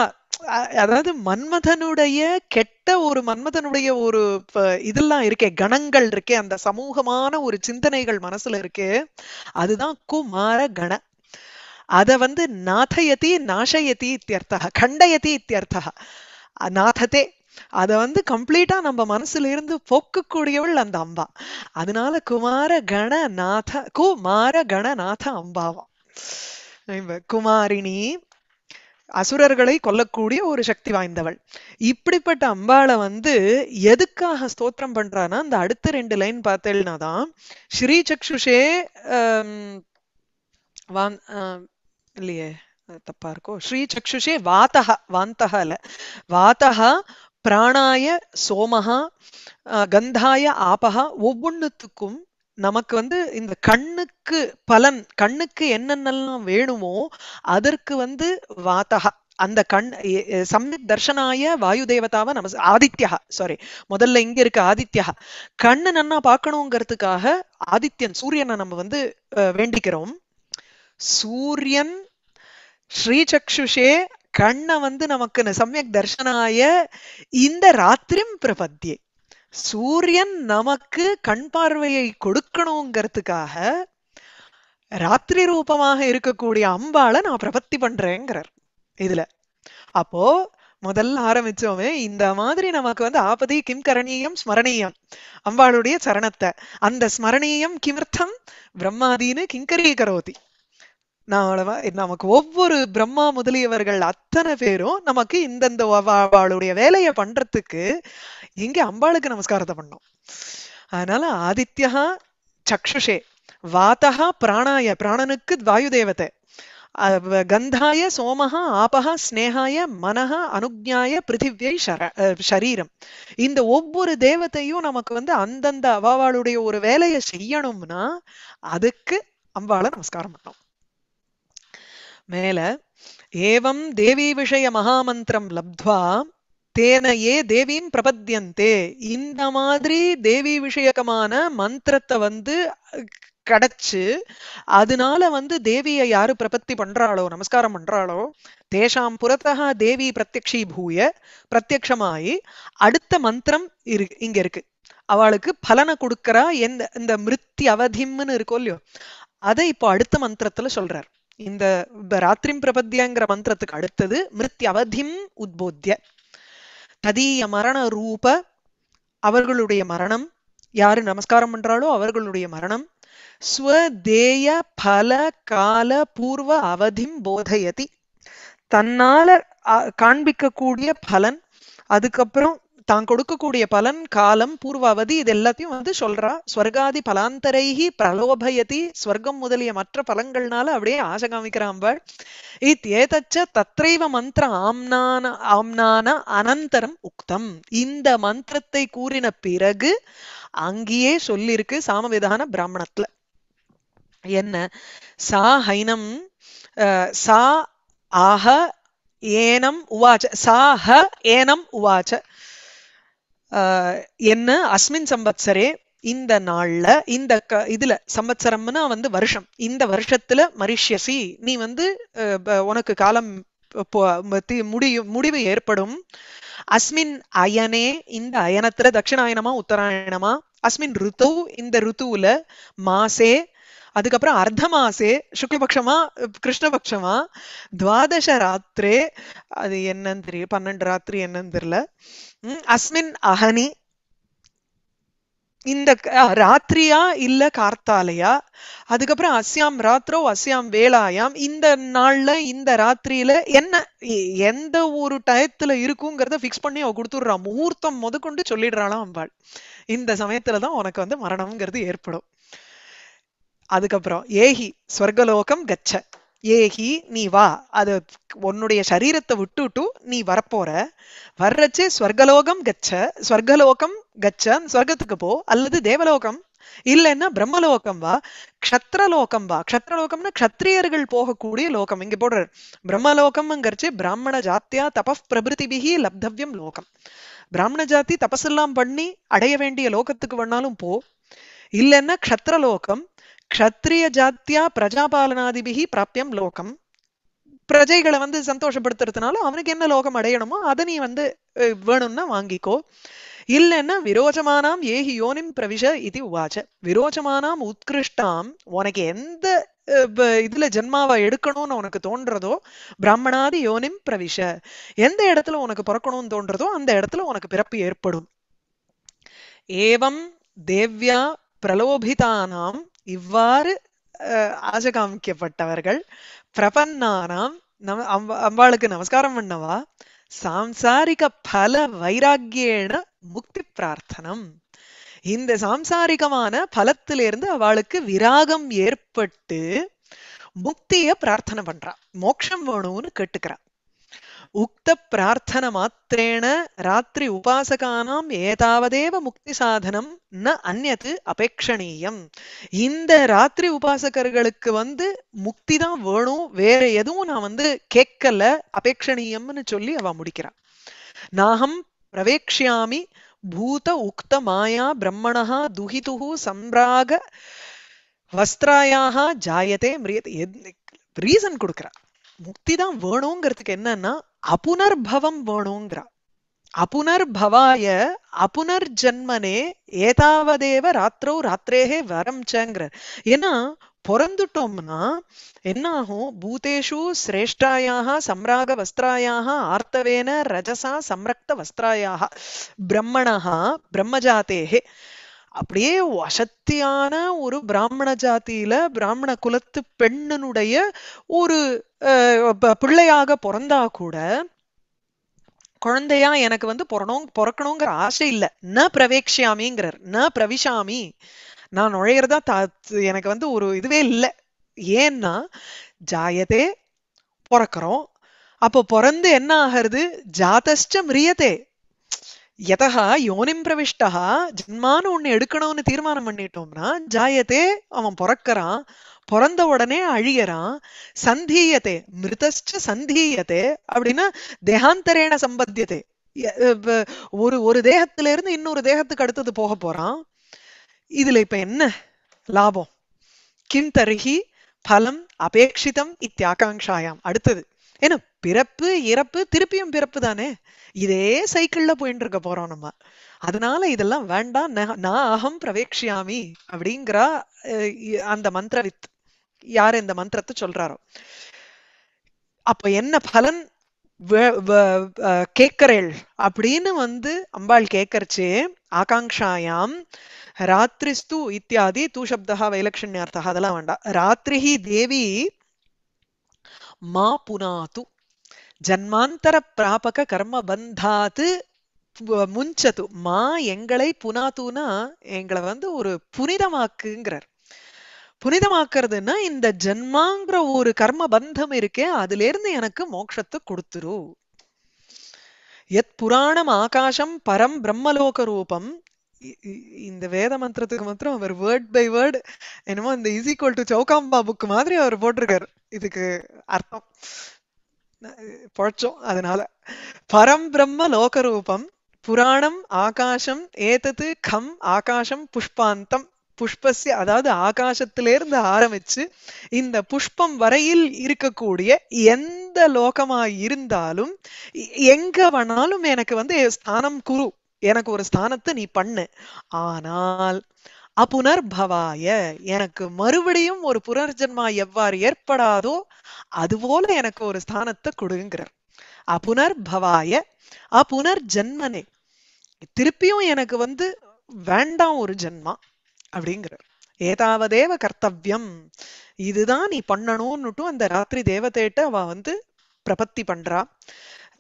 அதாவது மன்மதனுடைய கெட்ட ஒரு மன்மதனுடைய ஒரு இதெல்லாம் இருக்கே கணங்கள் இருக்கே அந்த சமூகமான ஒரு சிந்தனைகள் மனசுல இருக்கு அதுதான் குமார கண அதை வந்து நாதயதி நாசயதி இத்தியர்த்தக கண்டயதி இத்தியர்த்தக நாததே அதை வந்து கம்ப்ளீட்டா நம்ம மனசுல இருந்து போக்கக்கூடியவள் அந்த அம்பா அதனால குமார கணநாத குமார கணநாத அம்பாவா குமாரிணி அசுரர்களை கொல்லக்கூடிய ஒரு சக்தி வாய்ந்தவள் இப்படிப்பட்ட அம்பாளை வந்து எதுக்காக ஸ்தோத்திரம் பண்றானா அந்த அடுத்த ரெண்டு லைன் பார்த்தேன்னா தான் ஸ்ரீ சக்ஷுஷே வான் இல்லையே தப்பா இருக்கோ ஸ்ரீ சக்ஷுஷே வாத்தஹ வாந்தக இல்ல வாத்தஹ பிராணாய சோமஹா கந்தாய ஆபஹா ஒவ்வொன்னுத்துக்கும் நமக்கு வந்து இந்த கண்ணுக்கு பலன் கண்ணுக்கு என்னென்னலாம் வேணுமோ அதற்கு வந்து வாத்தகா அந்த கண் சம்யக் தர்ஷனாய வாயு தேவதாவை நம ஆதித்யா சாரி முதல்ல இங்க இருக்க ஆதித்யா கண்ணு நன்னா பார்க்கணுங்கிறதுக்காக ஆதித்யன் சூரியனை நம்ம வந்து வேண்டிக்கிறோம் சூரியன் ஸ்ரீசக்ஷுஷே கண்ணை வந்து நமக்கு சமயக் தர்ஷனாய இந்த ராத்திரிம் பிரபத்தியே சூரியன் நமக்கு கண் பார்வையை கொடுக்கணுங்கிறதுக்காக ராத்திரி ரூபமாக இருக்கக்கூடிய அம்பாளை நான் பிரபத்தி பண்றேங்கிறார் இதுல அப்போ முதல்ல ஆரம்பிச்சோமே இந்த மாதிரி நமக்கு வந்து ஆபதி கிம் கரணீயம் ஸ்மரணீயம் அம்பாளுடைய சரணத்தை அந்த ஸ்மரணீயம் கிமர்த்தம் பிரம்மாதீனு கிங்கரீகரோதி அவ்வளவா நமக்கு ஒவ்வொரு பிரம்மா முதலியவர்கள் அத்தனை பேரும் நமக்கு இந்தந்த அவளுடைய வேலையை பண்றதுக்கு இங்க அம்பாளுக்கு நமஸ்காரத்தை பண்ணோம் அதனால ஆதித்யா சக்ஷுஷே வாத்தகா பிராணாய பிராணனுக்கு வாயு தேவத்தை கந்தாய சோமஹா ஆபஹா ஸ்னேகாய மனஹா அனுஜாய பிருத்திவியை சரீரம் இந்த ஒவ்வொரு தேவத்தையும் நமக்கு வந்து அந்தந்த அவாவாளுடைய ஒரு வேலையை செய்யணும்னா அதுக்கு அம்பாளை நமஸ்காரம் பண்ணோம் மேல ஏவம் தேவி விஷய மகாமந்திரம் லப்துவா தேன ஏ தேவீம் பிரபத்தியந்தே இந்த மாதிரி தேவி விஷயகமான மந்திரத்தை வந்து கடைச்சு அதனால வந்து தேவிய யாரு பிரபத்தி பண்றாளோ நமஸ்காரம் பண்றாளோ தேஷாம் புறத்தக தேவி பிரத்யக்ஷி பூய பிரத்யக்ஷமாயி அடுத்த மந்திரம் இரு இங்க இருக்கு அவளுக்கு பலனை கொடுக்கறா எந்த இந்த மிருத்தி அவதிம்னு இருக்கோ இல்லையோ அதை இப்போ அடுத்த மந்திரத்துல சொல்றார் இந்த ராத்திரிம் பிரபத்தியங்கிற மந்திரத்துக்கு அடுத்தது மிருத்யவதிம் உத்போத்திய ததீய மரண ரூப அவர்களுடைய மரணம் யாரு நமஸ்காரம் பண்றாளோ அவர்களுடைய மரணம் ஸ்வதேய பல கால பூர்வ அவதிம் போதையதி தன்னால காண்பிக்கக்கூடிய பலன் அதுக்கப்புறம் தான் கொடுக்கக்கூடிய பலன் காலம் பூர்வாவதி இது எல்லாத்தையும் வந்து சொல்றா ஸ்வர்காதி பலாந்தரைகி பிரலோபயதி ஸ்வர்க்கம் முதலிய மற்ற பலங்கள்னால அப்படியே ஆசை காமிக்கிறாம்பாள் இத்தேதச்ச தத்ரைவ மந்திர ஆம்னான ஆம்னான அனந்தரம் உக்தம் இந்த மந்திரத்தை கூறின பிறகு அங்கேயே சொல்லியிருக்கு சாமவிதான பிராமணத்துல என்ன சா ஹைனம் சா ஆஹ ஏனம் உவாச்ச சா ஹ ஏனம் உவாச்ச என்ன அஸ்மின் சம்பத்சரே இந்த நாள்ல இந்த க இதுல சம்பத்சரம்னா வந்து வருஷம் இந்த வருஷத்துல மரிஷியசி நீ வந்து உனக்கு காலம் முடியும் முடிவு ஏற்படும் அஸ்மின் அயனே இந்த அயனத்துல தட்சிணாயனமா உத்தராயணமா அஸ்மின் ருத்து இந்த ருத்துவுல மாசே அதுக்கப்புறம் மாசே சுக்லபக்ஷமா கிருஷ்ணபக்ஷமா துவாதச ராத்திரே அது என்னன்னு தெரியும் பன்னெண்டு ராத்திரி என்னன்னு தெரியல அஸ்மின் அகனி இந்த ராத்திரியா இல்ல கார்த்தாலையா அதுக்கப்புறம் அஸ்யாம் ராத்திரோ அஸ்யாம் வேலாயாம் இந்த நாள்ல இந்த ராத்திரியில என்ன எந்த ஒரு டயத்துல இருக்குங்கிறத பிக்ஸ் பண்ணி அவ கொடுத்துடுறா முகூர்த்தம் முதற்கொண்டு சொல்லிடுறாளாம் அம்பாள் இந்த சமயத்துலதான் உனக்கு வந்து மரணம்ங்கிறது ஏற்படும் அதுக்கப்புறம் ஏஹி ஸ்வர்கலோகம் கச்ச ஏஹி நீ வா அது உன்னுடைய சரீரத்தை விட்டுட்டு நீ வரப்போற வர்றச்சு ஸ்வர்கலோகம் கச்ச ஸ்வர்கலோகம் கச்ச ஸ்வர்கத்துக்கு போ அல்லது தேவலோகம் இல்லைன்னா பிரம்மலோகம் வா க்ஷத்ரலோகம் வா க்ஷத்ரலோகம்னா க்ஷத்ரியர்கள் போகக்கூடிய லோகம் இங்க போடுற பிரம்மலோகம்ங்கிறச்சு பிராமண ஜாத்தியா தபப் பிரபிருதிபிகி லப்தவியம் லோகம் பிராமண ஜாதி தபசெல்லாம் பண்ணி அடைய வேண்டிய லோகத்துக்கு வேணாலும் போ இல்லைன்னா க்ஷத்ரலோகம் க்ஷத்ரியஜாத்தியா பிரஜாபாலனாதிபிகி பிராப்தியம் லோகம் பிரஜைகளை வந்து சந்தோஷப்படுத்துறதுனால அவனுக்கு என்ன லோகம் அடையணுமோ அதை நீ வந்து வேணும்னா வாங்கிக்கோ இல்லைன்னா விரோஜமானாம் ஏஹி யோனிம் பிரவிஷ இது உவாச்ச விரோஜமானாம் உத்கிருஷ்டாம் உனக்கு எந்த இதுல ஜென்மாவை எடுக்கணும்னு உனக்கு தோன்றதோ பிராமணாதி யோனிம் பிரவிஷ எந்த இடத்துல உனக்கு பிறக்கணும்னு தோன்றதோ அந்த இடத்துல உனக்கு பிறப்பு ஏற்படும் ஏவம் தேவ்யா பிரலோபிதானாம் இவ்வாறு ஆஜகாமிக்கப்பட்டவர்கள் பிரபன்னானாம் நம அம்பாளுக்கு நமஸ்காரம் பண்ணவா சாம்சாரிக பல வைராக்கியன முக்தி பிரார்த்தனம் இந்த சாம்சாரிகமான பலத்திலிருந்து அவளுக்கு விராகம் ஏற்பட்டு முக்திய பிரார்த்தனை பண்றா மோட்சம் வேணும்னு கேட்டுக்கிறான் உக்த பிரார்த்தன மாத்திரேண ராத்திரி உபாசகானாம் ஏதாவதேவ முக்தி சாதனம் ந அந்நது அபேக்ஷணீயம் இந்த ராத்திரி உபாசகர்களுக்கு வந்து முக்தி தான் வேணும் வேற எதுவும் நான் வந்து கேட்கல அபேக்ஷணீயம்னு சொல்லி அவ முடிக்கிறான் நாகம் பிரவேக்ஷியாமி பூத உக்த மாயா பிரம்மணா துஹிது சம்ராக வஸ்திராயாக ஜாயத்தே மிரியத்தை ரீசன் கொடுக்குறா முக்தி தான் வேணுங்கிறதுக்கு என்னன்னா அபுனர்பவம் வேணுங்கிறா அபுனர்பவாய ஜென்மனே ஏதாவதேவ ராத்திரோ ராத்திரேகே வரம் சேங்கிறார் ஏன்னா பொறந்துட்டோம்னா என்னாகும் பூதேஷு சிரேஷ்டாயாக சம்ராக வஸ்திராயாக ஆர்த்தவேன ரஜசா சம்ரக்த வஸ்திராயாக பிரம்மணா பிரம்மஜாத்தேகே அப்படியே வசத்தியான ஒரு பிராமண ஜாத்தியில பிராமண குலத்து பெண்ணனுடைய ஒரு பிள்ளையாக பிறந்தா கூட குழந்தையா எனக்கு வந்து பிறணும் பிறக்கணுங்கிற ஆசை இல்லை ந பிரவேக்ஷாமிங்கிறார் ந பிரவிஷாமி நான் நுழையிறதா தா எனக்கு வந்து ஒரு இதுவே இல்லை ஏன்னா ஜாயதே பிறக்கிறோம் அப்போ பிறந்து என்ன ஆகிறது ஜாதஸ்ட மிரியதே யதா யோனிம் பிரவிஷ்டா ஜென்மான்னு ஒண்ணு எடுக்கணும்னு தீர்மானம் பண்ணிட்டோம்னா ஜாயத்தே அவன் பிறக்கிறான் பிறந்த உடனே அழியறான் சந்தீயத்தை மிருதஸ்ட சந்தீயத்தை அப்படின்னா தேகாந்தரேன சம்பத்தியத்தை ஒரு ஒரு தேகத்துல இருந்து இன்னொரு தேகத்துக்கு அடுத்தது போக போறான் இதுல இப்ப என்ன லாபம் கிம் தருகி பலம் அபேட்சிதம் இத்தியாகாங்காயாம் அடுத்தது ஏன்னா பிறப்பு இறப்பு திருப்பியும் பிறப்பு தானே இதே சைக்கிள்ல போயிட்டு இருக்க போறோம் நம்ம அதனால இதெல்லாம் வேண்டாம் நான் அகம் பிரவேக்ஷியாமி அப்படிங்கிற அந்த வித் யார் இந்த மந்திரத்தை சொல்றாரோ அப்ப என்ன பலன் கேக்கறேள் அப்படின்னு வந்து அம்பாள் கேக்கறச்சு ஆகாங்ஷாயாம் ராத்திரிஸ்து இத்தியாதி தூஷப்தா வைலக்ஷண்யார்த்தா அதெல்லாம் வேண்டாம் ராத்திரி தேவி மா புனாத்து ஜன்மாந்தர பிராபக கர்ம பந்தாத்து முஞ்சது மா எங்களை புனாத்துனா எங்களை வந்து ஒரு புனிதமாக்குங்கிறார் புனிதமாக்குறதுன்னா இந்த ஜென்மாங்கிற ஒரு கர்ம பந்தம் இருக்கே அதுல இருந்து எனக்கு மோட்சத்தை கொடுத்துரு எத் புராணம் ஆகாசம் பரம் பிரம்மலோக ரூபம் இந்த வேத மந்திரத்துக்கு மாத்திரம் அவர் வேர்ட் பை வேர்டு என்னமோ இந்த இஸ் டு சௌகாம்பா புக் மாதிரி அவர் போட்டிருக்காரு இதுக்கு அர்த்தம் பொழைச்சோம் அதனால பரம் பிரம்ம லோகரூபம் புராணம் ஆகாசம் ஏதது கம் ஆகாசம் புஷ்பாந்தம் புஷ்பஸ்ய அதாவது ஆகாசத்திலிருந்து ஆரம்பிச்சு இந்த புஷ்பம் வரையில் இருக்கக்கூடிய எந்த லோகமா இருந்தாலும் எங்க வேணாலும் எனக்கு வந்து ஸ்தானம் குரு எனக்கு ஒரு ஸ்தானத்தை நீ பண்ணு ஆனால் அப்புனர்பவாய எனக்கு மறுபடியும் ஒரு புனர்ஜென்மா எவ்வாறு ஏற்படாதோ அதுபோல எனக்கு ஒரு ஸ்தானத்தை கொடுங்கிறார் அப்புனர்பவாய அப்புனர் ஜென்மனே திருப்பியும் எனக்கு வந்து வேண்டாம் ஒரு ஜென்மா அப்படிங்கிறார் ஏதாவதேவ கர்த்தவியம் இதுதான் நீ பண்ணணும்னுட்டும் அந்த ராத்திரி தேவதைகிட்ட அவ வந்து பிரபத்தி பண்றா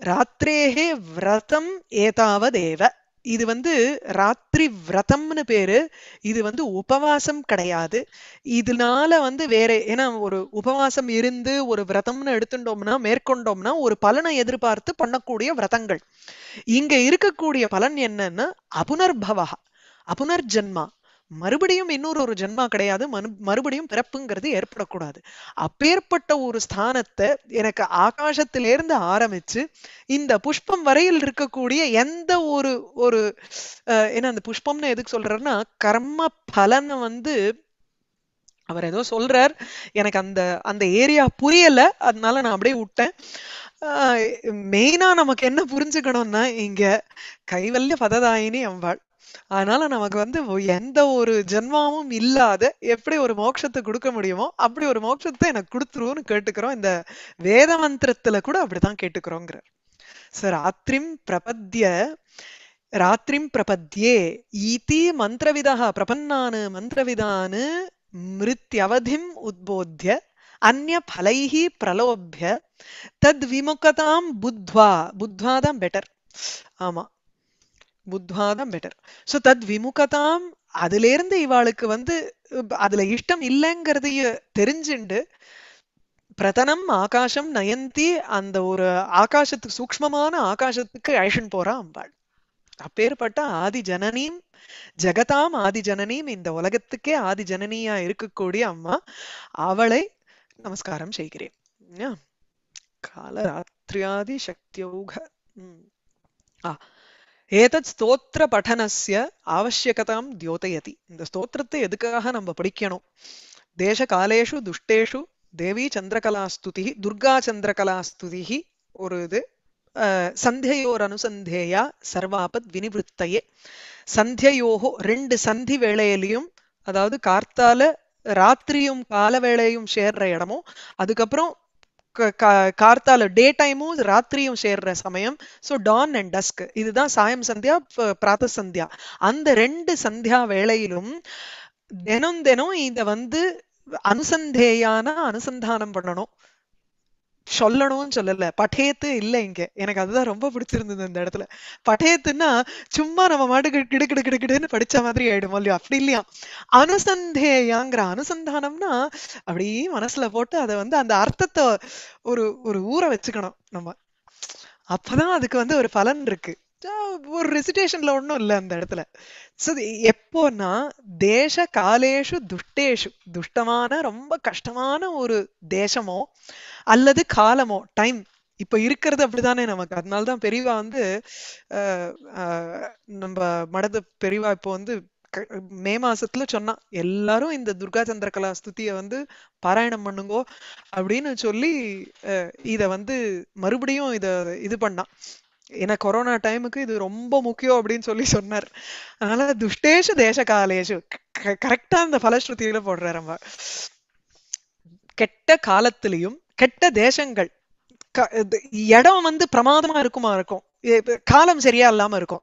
ராத்திரேகே விரதம் ஏதாவதேவ இது வந்து ராத்திரி விரதம்னு பேரு இது வந்து உபவாசம் கிடையாது இதனால வந்து வேற ஏன்னா ஒரு உபவாசம் இருந்து ஒரு விரதம்னு எடுத்துட்டோம்னா மேற்கொண்டோம்னா ஒரு பலனை எதிர்பார்த்து பண்ணக்கூடிய விரதங்கள் இங்க இருக்கக்கூடிய பலன் என்னன்னா அபுனர்பவா அபுனர்ஜன்மா மறுபடியும் இன்னொரு ஒரு ஜென்மா கிடையாது மறுபடியும் பிறப்புங்கிறது ஏற்படக்கூடாது அப்பேற்பட்ட ஒரு ஸ்தானத்தை எனக்கு ஆகாசத்திலிருந்து ஆரம்பிச்சு இந்த புஷ்பம் வரையில் இருக்கக்கூடிய எந்த ஒரு ஒரு ஏன்னா அந்த புஷ்பம்னு எதுக்கு சொல்றாருன்னா கர்ம பலனை வந்து அவர் ஏதோ சொல்றார் எனக்கு அந்த அந்த ஏரியா புரியல அதனால நான் அப்படியே விட்டேன் மெயினா நமக்கு என்ன புரிஞ்சுக்கணும்னா இங்க கைவல்ய பததாயினி அம்பாள் அதனால நமக்கு வந்து எந்த ஒரு ஜென்மாவும் இல்லாத எப்படி ஒரு மோட்சத்தை கொடுக்க முடியுமோ அப்படி ஒரு மோட்சத்தை எனக்கு கொடுத்துருவோம்னு கேட்டுக்கிறோம் இந்த வேத மந்திரத்துல கூட அப்படிதான் கேட்டுக்கிறோங்கிறார் சோ ராத்திரிம் பிரபத்திய ராத்திரிம் பிரபத்தியே ஈதி மந்திரவிதா பிரபன்னானு மந்திரவிதானு மிருத்யவதிம் உத்போத்திய அந்ய பலைஹி பிரலோபிய தத் விமுகதாம் புத்வா புத்வாதான் பெட்டர் ஆமா புத்வா தான் பெட்டர் ஸோ தத் விமுகதாம் அதுலேருந்து இவாளுக்கு வந்து அதுல இஷ்டம் இல்லைங்கிறதைய தெரிஞ்சுண்டு பிரதனம் ஆகாசம் நயந்தி அந்த ஒரு ஆகாசத்துக்கு சூக்மமான ஆகாசத்துக்கு அழிஷன் போறா அம்பாள் அப்பேற்பட்ட ஆதி ஜனனியும் ஜெகதாம் ஆதி ஜனனியும் இந்த உலகத்துக்கே ஆதி ஜனனியா இருக்கக்கூடிய அம்மா அவளை நமஸ்காரம் செய்கிறேன் காலராத்திரியாதி சக்தியோக ஆ ஏதத் ஸ்தோத்திர பட்டனஸ்ய ஆவசியகதாம் தியோதயதி இந்த ஸ்தோத்திரத்தை எதுக்காக நம்ம படிக்கணும் தேச காலேஷு துஷ்டேஷு தேவி சந்திரகலாஸ்துதி துர்கா சந்திரகலாஸ்துதி ஒரு இது சந்தியையோர் அனுசந்தேயா சர்வாபத் வினிவிருத்தையே சந்தியோகோ ரெண்டு சந்தி வேளையிலையும் அதாவது கார்த்தால ராத்திரியும் கால வேளையும் சேர்ற இடமும் அதுக்கப்புறம் கார்த்தால டே டைமும் ராத்திரியும் சேர்ற சமயம் ஸோ டான் அண்ட் டஸ்க் இதுதான் சாயம் சந்தியா பிராத்த சந்தியா அந்த ரெண்டு சந்தியா வேளையிலும் தினம் தினம் இதை வந்து அனுசந்தேயான அனுசந்தானம் பண்ணணும் சொல்லணும்னு சொல்லல பட்டயத்து இல்லை இங்க எனக்கு அதுதான் ரொம்ப பிடிச்சிருந்தது இந்த இடத்துல பட்டயத்துன்னா சும்மா நம்ம மாட்டுக்கு கிடு கிடு கிடு கிடுன்னு படிச்ச மாதிரி ஆயிடும் இல்லையோ அப்படி இல்லையா அனுசந்தேயாங்கிற அனுசந்தானம்னா அப்படியே மனசுல போட்டு அதை வந்து அந்த அர்த்தத்தை ஒரு ஒரு ஊற வச்சுக்கணும் நம்ம அப்பதான் அதுக்கு வந்து ஒரு பலன் இருக்கு ஒரு ரெசிடேஷன்ல ஒன்றும் இல்லை அந்த இடத்துல ஸோ எப்போன்னா தேச காலேஷு துஷ்டேஷு துஷ்டமான ரொம்ப கஷ்டமான ஒரு தேசமோ அல்லது காலமோ டைம் இப்ப இருக்கிறது அப்படிதானே நமக்கு அதனாலதான் பெரியவா வந்து நம்ம மடத்து பெரியவா இப்போ வந்து மே மாசத்துல சொன்னா எல்லாரும் இந்த துர்கா சந்திர கலா ஸ்துதிய வந்து பாராயணம் பண்ணுங்கோ அப்படின்னு சொல்லி இத வந்து மறுபடியும் இத இது பண்ணான் ஏன்னா கொரோனா டைமுக்கு இது ரொம்ப முக்கியம் அப்படின்னு சொல்லி சொன்னார் அதனால துஷ்டேஷு தேச காலேஷு கரெக்டா அந்த பலஸ்ருதியில போடுறாரு நம்ம கெட்ட காலத்திலையும் கெட்ட தேசங்கள் இடம் வந்து பிரமாதமா இருக்குமா இருக்கும் காலம் சரியா இல்லாம இருக்கும்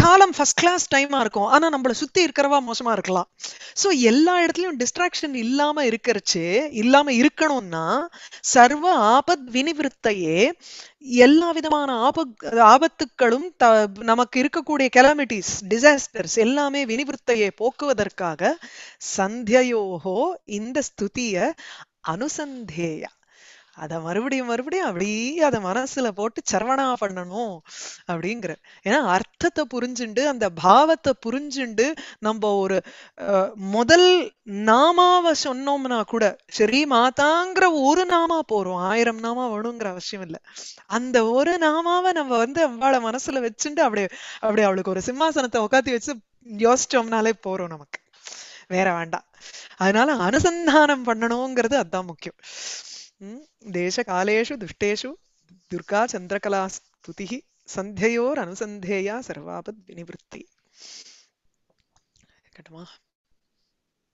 காலம் ஃபர்ஸ்ட் கிளாஸ் டைமா இருக்கும் ஆனா நம்மளை சுத்தி இருக்கிறவா மோசமா இருக்கலாம் ஸோ எல்லா இடத்துலயும் டிஸ்ட்ராக்ஷன் இல்லாம இருக்கிறச்சு இல்லாம இருக்கணும்னா சர்வ ஆபத் வினிவிருத்தையே எல்லா விதமான ஆப ஆபத்துக்களும் த நமக்கு இருக்கக்கூடிய கெலாமிட்டிஸ் டிசாஸ்டர்ஸ் எல்லாமே வினிவிருத்தையை போக்குவதற்காக சந்தியோகோ இந்த ஸ்துதிய அனுசந்தேயா அதை மறுபடியும் மறுபடியும் அப்படியே அதை மனசுல போட்டு சரவணா பண்ணணும் அப்படிங்கிற ஏன்னா அர்த்தத்தை புரிஞ்சுண்டு அந்த பாவத்தை புரிஞ்சுண்டு நம்ம ஒரு முதல் நாமாவை சொன்னோம்னா கூட சரி மாதாங்கிற ஒரு நாமா போறோம் ஆயிரம் நாமா வேணுங்கிற அவசியம் இல்லை அந்த ஒரு நாமாவை நம்ம வந்து அவளை மனசுல வச்சுட்டு அப்படியே அப்படியே அவளுக்கு ஒரு சிம்மாசனத்தை உட்காத்தி வச்சு யோசிச்சோம்னாலே போறோம் நமக்கு வேற வேண்டாம் அதனால அனுசந்தானம் பண்ணணுங்கிறது அதுதான் முக்கியம் దేశకాలేషు దుష్టేషు దుర్గా చంద్రకళా చంద్రకళాస్తుతి సంధ్యయోరనుసంధేయ సర్వాపద్ వినివృత్తి కటమా